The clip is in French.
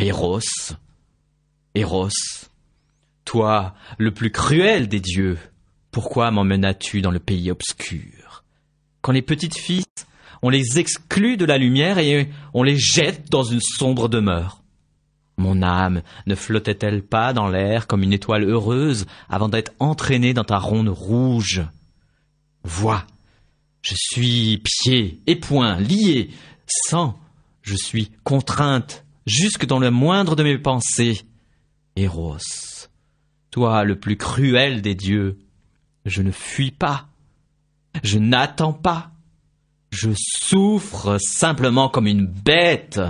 Héros, Eros. toi, le plus cruel des dieux, pourquoi m'emmenas-tu dans le pays obscur Quand les petites filles, on les exclut de la lumière et on les jette dans une sombre demeure. Mon âme ne flottait-elle pas dans l'air comme une étoile heureuse avant d'être entraînée dans ta ronde rouge Vois, je suis pied et poing liés, sans, je suis contrainte jusque dans le moindre de mes pensées. Héros, toi le plus cruel des dieux, je ne fuis pas, je n'attends pas, je souffre simplement comme une bête.